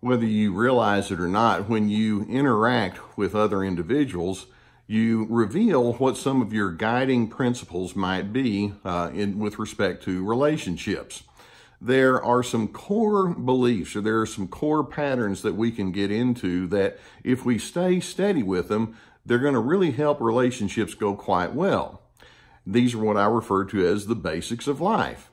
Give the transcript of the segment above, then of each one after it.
whether you realize it or not, when you interact with other individuals, you reveal what some of your guiding principles might be uh, in, with respect to relationships. There are some core beliefs or there are some core patterns that we can get into that if we stay steady with them, they're going to really help relationships go quite well. These are what I refer to as the basics of life.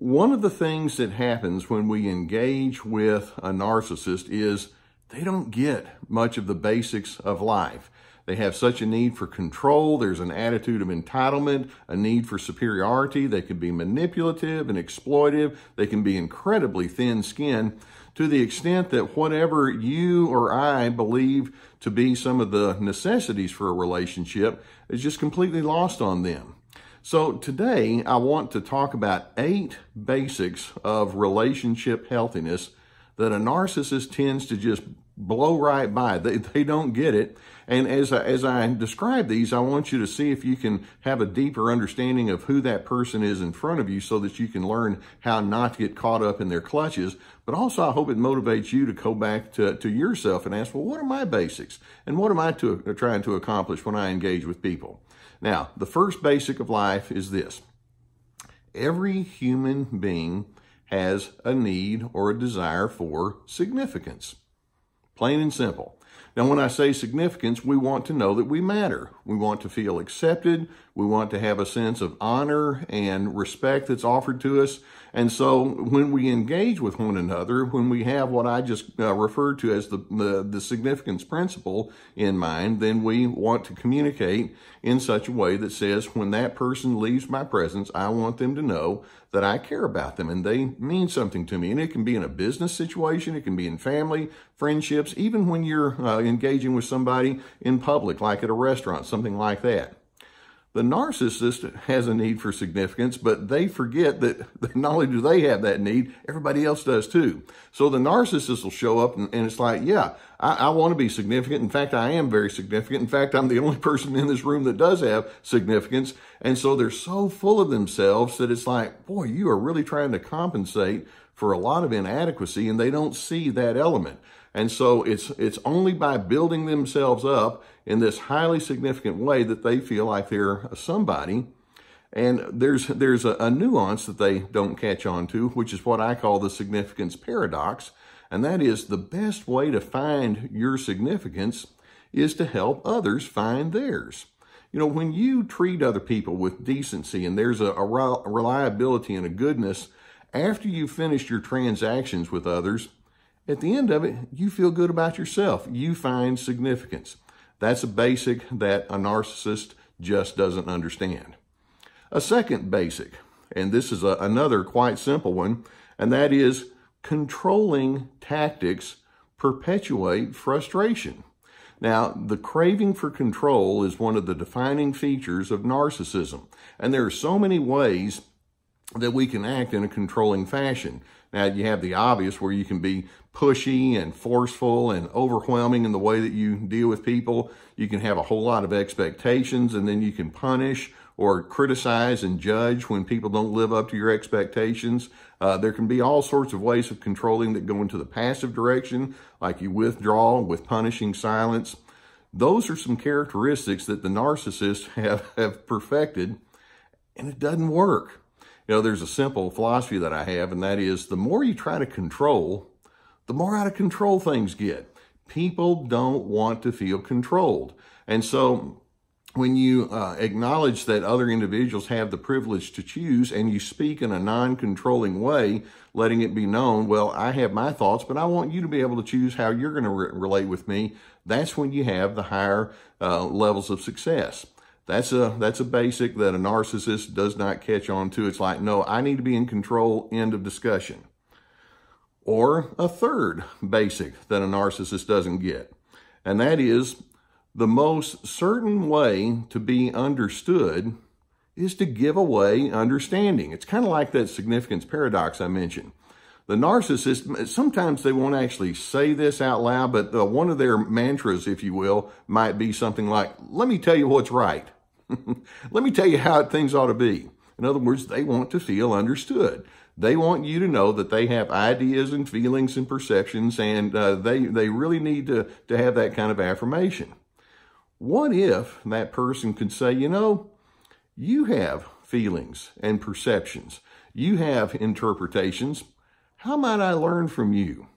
One of the things that happens when we engage with a narcissist is they don't get much of the basics of life. They have such a need for control. There's an attitude of entitlement, a need for superiority. They can be manipulative and exploitive. They can be incredibly thin skinned to the extent that whatever you or I believe to be some of the necessities for a relationship is just completely lost on them. So today I want to talk about eight basics of relationship healthiness that a narcissist tends to just blow right by. They, they don't get it. And as I, as I describe these, I want you to see if you can have a deeper understanding of who that person is in front of you so that you can learn how not to get caught up in their clutches. But also, I hope it motivates you to go back to, to yourself and ask, well, what are my basics? And what am I to, uh, trying to accomplish when I engage with people? Now, the first basic of life is this. Every human being has a need or a desire for significance plain and simple. Now, when I say significance, we want to know that we matter. We want to feel accepted. We want to have a sense of honor and respect that's offered to us. And so when we engage with one another, when we have what I just uh, referred to as the, the, the, significance principle in mind, then we want to communicate in such a way that says, when that person leaves my presence, I want them to know that I care about them and they mean something to me. And it can be in a business situation, it can be in family, friendships, even when you're uh, engaging with somebody in public, like at a restaurant, something like that. The narcissist has a need for significance, but they forget that not only do they have that need, everybody else does too. So the narcissist will show up and, and it's like, yeah, I, I want to be significant. In fact, I am very significant. In fact, I'm the only person in this room that does have significance. And so they're so full of themselves that it's like, boy, you are really trying to compensate for a lot of inadequacy and they don't see that element. And so it's, it's only by building themselves up in this highly significant way that they feel like they're somebody. And there's, there's a, a nuance that they don't catch on to, which is what I call the significance paradox. And that is the best way to find your significance is to help others find theirs. You know, when you treat other people with decency and there's a, a reliability and a goodness, after you've finished your transactions with others, at the end of it, you feel good about yourself. You find significance. That's a basic that a narcissist just doesn't understand. A second basic, and this is a, another quite simple one, and that is controlling tactics perpetuate frustration. Now, the craving for control is one of the defining features of narcissism, and there are so many ways that we can act in a controlling fashion. Now, you have the obvious where you can be pushy and forceful and overwhelming in the way that you deal with people. You can have a whole lot of expectations, and then you can punish or criticize and judge when people don't live up to your expectations. Uh, there can be all sorts of ways of controlling that go into the passive direction, like you withdraw with punishing silence. Those are some characteristics that the narcissists have, have perfected, and it doesn't work. You know, there's a simple philosophy that I have, and that is the more you try to control, the more out of control things get. People don't want to feel controlled. And so when you uh, acknowledge that other individuals have the privilege to choose and you speak in a non controlling way, letting it be known, well, I have my thoughts, but I want you to be able to choose how you're going to re relate with me, that's when you have the higher uh, levels of success. That's a, that's a basic that a narcissist does not catch on to. It's like, no, I need to be in control, end of discussion. Or a third basic that a narcissist doesn't get, and that is the most certain way to be understood is to give away understanding. It's kind of like that significance paradox I mentioned. The narcissist, sometimes they won't actually say this out loud, but uh, one of their mantras, if you will, might be something like, let me tell you what's right. Let me tell you how things ought to be. In other words, they want to feel understood. They want you to know that they have ideas and feelings and perceptions, and uh, they, they really need to, to have that kind of affirmation. What if that person could say, you know, you have feelings and perceptions. You have interpretations. How might I learn from you?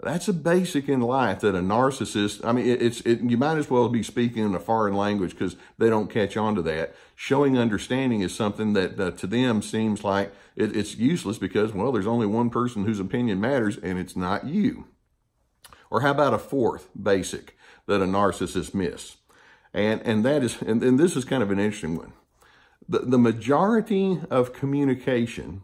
That's a basic in life that a narcissist, I mean, it's, it, you might as well be speaking in a foreign language because they don't catch on to that. Showing understanding is something that uh, to them seems like it, it's useless because, well, there's only one person whose opinion matters and it's not you. Or how about a fourth basic that a narcissist miss? And, and that is, and, and this is kind of an interesting one. The, the majority of communication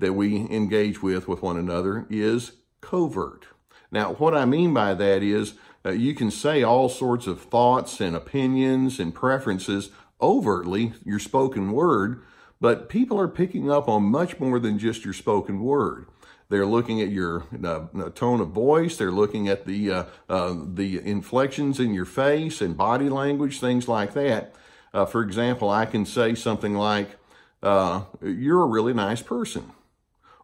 that we engage with with one another is covert. Now, what I mean by that is uh, you can say all sorts of thoughts and opinions and preferences overtly, your spoken word, but people are picking up on much more than just your spoken word. They're looking at your uh, tone of voice. They're looking at the uh, uh, the inflections in your face and body language, things like that. Uh, for example, I can say something like, uh, "You're a really nice person,"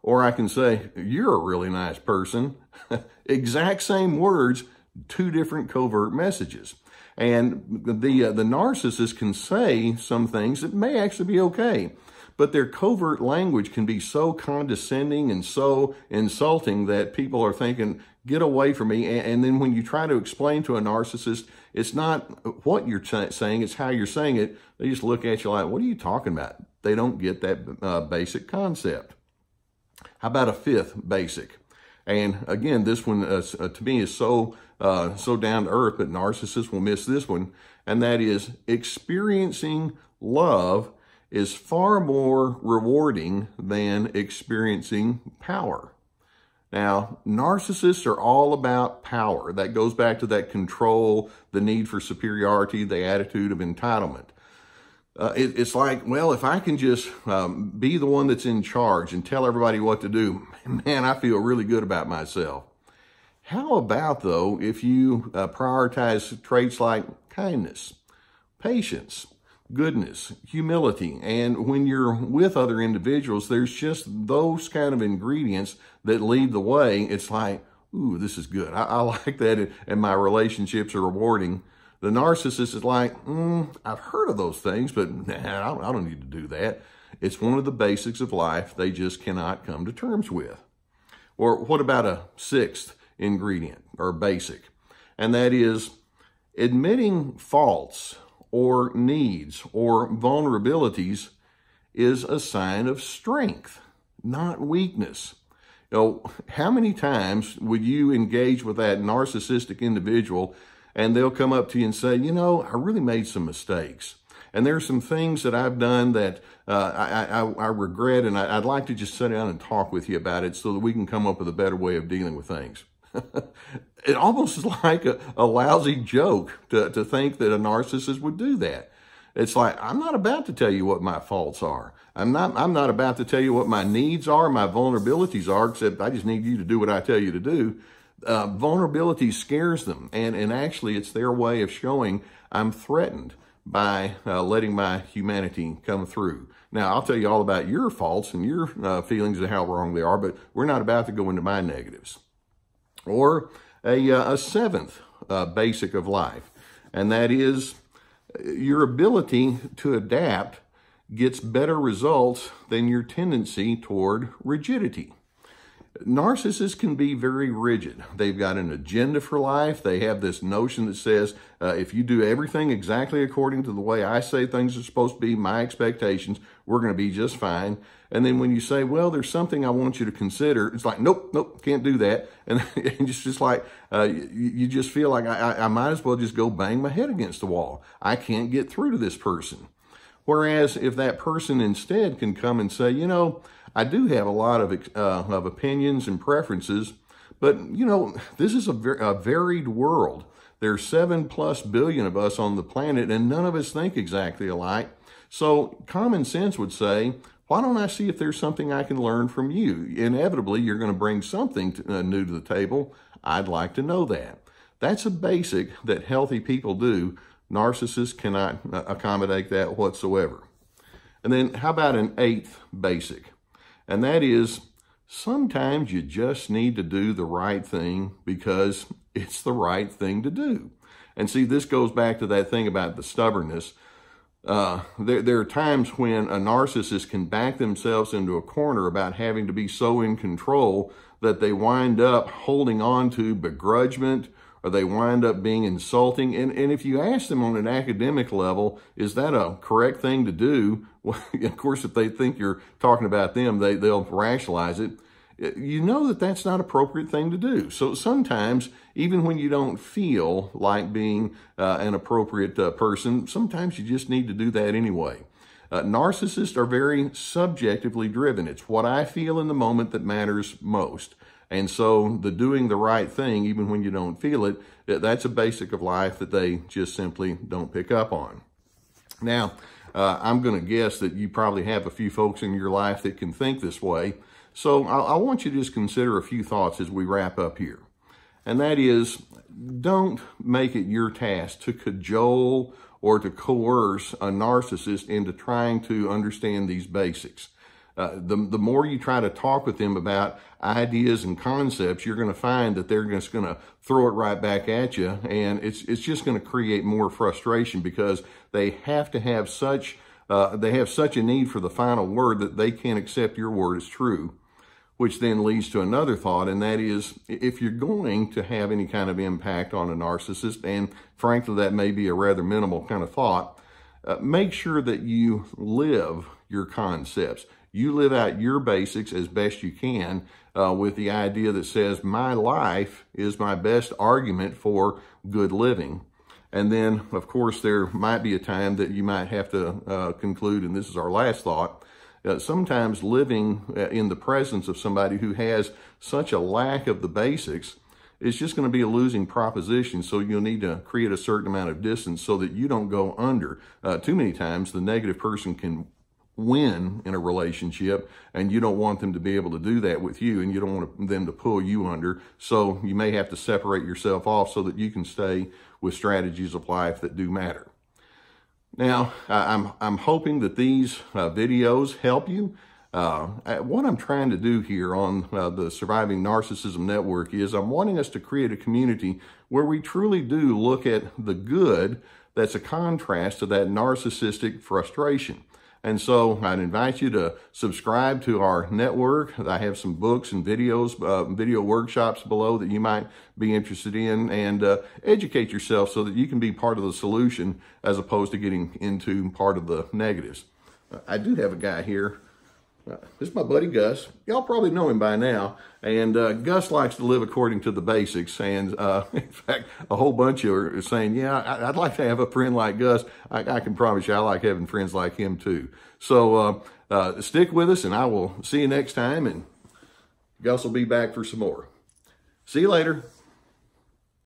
Or I can say, you're a really nice person. exact same words, two different covert messages. And the, uh, the narcissist can say some things that may actually be okay, but their covert language can be so condescending and so insulting that people are thinking, get away from me. And, and then when you try to explain to a narcissist, it's not what you're saying, it's how you're saying it. They just look at you like, what are you talking about? They don't get that uh, basic concept. How about a fifth basic? And again, this one uh, uh, to me is so uh, so down to earth, but narcissists will miss this one. And that is experiencing love is far more rewarding than experiencing power. Now, narcissists are all about power. That goes back to that control, the need for superiority, the attitude of entitlement uh, it, it's like, well, if I can just um, be the one that's in charge and tell everybody what to do, man, I feel really good about myself. How about, though, if you uh, prioritize traits like kindness, patience, goodness, humility, and when you're with other individuals, there's just those kind of ingredients that lead the way. It's like, ooh, this is good. I, I like that, and my relationships are rewarding the narcissist is like, mm, I've heard of those things, but nah, I don't, need to do that. It's one of the basics of life they just cannot come to terms with. Or what about a sixth ingredient or basic? And that is admitting faults or needs or vulnerabilities is a sign of strength, not weakness. You know, how many times would you engage with that narcissistic individual and they'll come up to you and say, you know, I really made some mistakes. And there are some things that I've done that uh, I, I, I, regret, and I, would like to just sit down and talk with you about it so that we can come up with a better way of dealing with things. it almost is like a, a lousy joke to, to think that a narcissist would do that. It's like, I'm not about to tell you what my faults are. I'm not, I'm not about to tell you what my needs are, my vulnerabilities are, except I just need you to do what I tell you to do. Uh, vulnerability scares them. And, and actually, it's their way of showing I'm threatened by uh, letting my humanity come through. Now, I'll tell you all about your faults and your uh, feelings and how wrong they are, but we're not about to go into my negatives. Or a, uh, a seventh uh, basic of life, and that is uh, your ability to adapt gets better results than your tendency toward rigidity. Narcissists can be very rigid. They've got an agenda for life. They have this notion that says, uh, if you do everything exactly according to the way I say things are supposed to be, my expectations, we're going to be just fine. And then when you say, well, there's something I want you to consider, it's like, nope, nope, can't do that. And, and it's just like, uh, you, you, just feel like I, I might as well just go bang my head against the wall. I can't get through to this person. Whereas if that person instead can come and say, you know, I do have a lot of, uh, of opinions and preferences, but you know, this is a, ver a varied world. There's seven plus billion of us on the planet, and none of us think exactly alike. So common sense would say, why don't I see if there's something I can learn from you? Inevitably, you're going to bring something to, uh, new to the table. I'd like to know that. That's a basic that healthy people do. Narcissists cannot uh, accommodate that whatsoever. And then, how about an eighth basic? and that is sometimes you just need to do the right thing because it's the right thing to do. And see, this goes back to that thing about the stubbornness. Uh, there, there are times when a narcissist can back themselves into a corner about having to be so in control that they wind up holding on to begrudgment or they wind up being insulting. And, and if you ask them on an academic level, is that a correct thing to do? Well, of course, if they think you're talking about them, they, they'll rationalize it. Eh, you know that that's not appropriate thing to do. So sometimes, even when you don't feel like being uh, an appropriate uh, person, sometimes you just need to do that anyway. Uh, narcissists are very subjectively driven. It's what I feel in the moment that matters most. And so the doing the right thing, even when you don't feel it, that's a basic of life that they just simply don't pick up on. Now, uh, I'm going to guess that you probably have a few folks in your life that can think this way. So I, I want you to just consider a few thoughts as we wrap up here. And that is, don't make it your task to cajole or to coerce a narcissist into trying to understand these basics. Uh, the, the more you try to talk with them about ideas and concepts, you're going to find that they're just going to throw it right back at you. And it's, it's just going to create more frustration because they have to have such, uh, they have such a need for the final word that they can't accept your word as true, which then leads to another thought. And that is if you're going to have any kind of impact on a narcissist, and frankly, that may be a rather minimal kind of thought, uh, make sure that you live your concepts you live out your basics as best you can uh, with the idea that says, my life is my best argument for good living. And then, of course, there might be a time that you might have to uh, conclude, and this is our last thought, uh, sometimes living uh, in the presence of somebody who has such a lack of the basics is just going to be a losing proposition. So you'll need to create a certain amount of distance so that you don't go under. Uh, too many times the negative person can win in a relationship and you don't want them to be able to do that with you and you don't want them to pull you under. So you may have to separate yourself off so that you can stay with strategies of life that do matter. Now, I'm, I'm hoping that these uh, videos help you. Uh, uh, what I'm trying to do here on uh, the Surviving Narcissism Network is I'm wanting us to create a community where we truly do look at the good that's a contrast to that narcissistic frustration. And so I'd invite you to subscribe to our network. I have some books and videos, uh, video workshops below that you might be interested in and uh, educate yourself so that you can be part of the solution as opposed to getting into part of the negatives. I do have a guy here uh, this is my buddy Gus. Y'all probably know him by now. And uh, Gus likes to live according to the basics. And uh, in fact, a whole bunch of are saying, yeah, I, would like to have a friend like Gus. I, I, can promise you I like having friends like him too. So uh, uh, stick with us and I will see you next time. And Gus will be back for some more. See you later.